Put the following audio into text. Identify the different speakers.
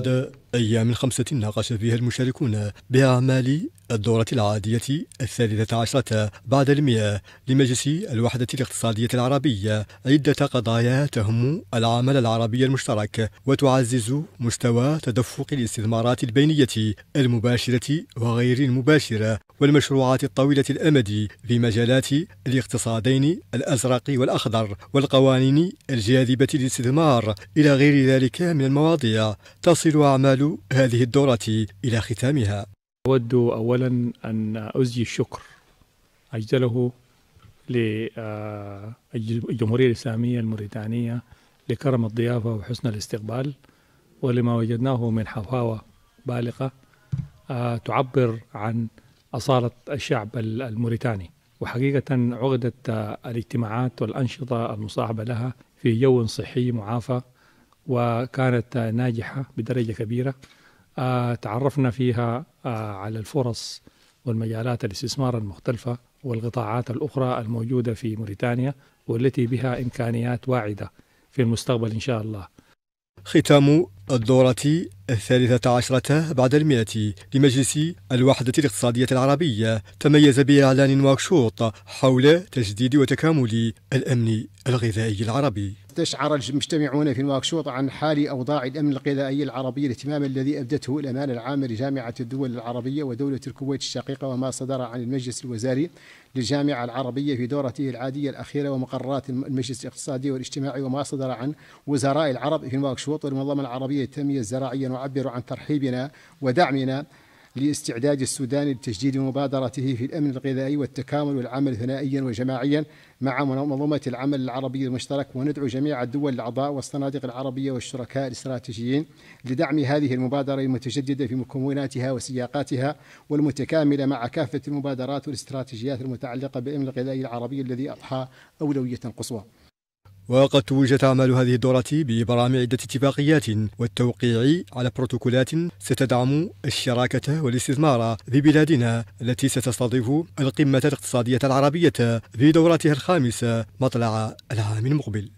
Speaker 1: de أيام الخمسة ناقش فيها المشاركون بأعمال الدورة العادية الثالثة عشرة بعد المئة لمجلس الوحدة الاقتصادية العربية عدة قضايا تهم العمل العربي المشترك وتعزز مستوى تدفق الاستثمارات البينية المباشرة وغير المباشرة والمشروعات الطويلة الأمد في مجالات الاقتصادين الأزرق والأخضر والقوانين الجاذبة للاستثمار إلى غير ذلك من المواضيع تصل أعمال تنتقل هذه الدورة إلى ختامها أود أولا أن
Speaker 2: أزي الشكر أجزله للجمهورية آه، الإسلامية الموريتانية لكرم الضيافة وحسن الاستقبال ولما وجدناه من حفاوة بالغة آه، تعبر عن أصالة الشعب الموريتاني وحقيقة عقدت آه، الاجتماعات والأنشطة المصاحبة لها في جو صحي معافى وكانت ناجحة بدرجة كبيرة آه، تعرفنا فيها آه، على الفرص والمجالات الاستثمار المختلفة والقطاعات الأخرى الموجودة في موريتانيا والتي بها إمكانيات واعدة في المستقبل إن شاء الله ختام الدورة
Speaker 1: الثالثة عشرة بعد المئة لمجلس الوحدة الاقتصادية العربية تميز بإعلان واكشوط حول تجديد وتكامل الأمن الغذائي العربي
Speaker 3: استشعر المجتمعون في نواكشوط عن حال أوضاع الأمن الغذائي العربي الاهتمام الذي أبدته الأمانة العامة لجامعة الدول العربية ودولة الكويت الشقيقة وما صدر عن المجلس الوزاري للجامعة العربية في دورته العادية الأخيرة ومقررات المجلس الاقتصادي والاجتماعي وما صدر عن وزراء العرب في نواكشوط والمنظمة العربية للتنمية الزراعية نعبر عن ترحيبنا ودعمنا لاستعداد السودان لتجديد مبادرته في الأمن الغذائي والتكامل والعمل ثنائيا وجماعيا مع منظمة العمل العربي المشترك وندعو جميع الدول الأعضاء والصناديق العربية والشركاء الاستراتيجيين لدعم هذه المبادرة المتجددة في مكوناتها وسياقاتها والمتكاملة مع كافة المبادرات والاستراتيجيات المتعلقة بالأمن الغذائي العربي الذي أضحى أولوية قصوى
Speaker 1: وقد توجت أعمال هذه الدورة بإبرام عدة اتفاقيات والتوقيع على بروتوكولات ستدعم الشراكة والاستثمار في بلادنا التي ستستضيف القمة الاقتصادية العربية في دورتها الخامسة مطلع العام المقبل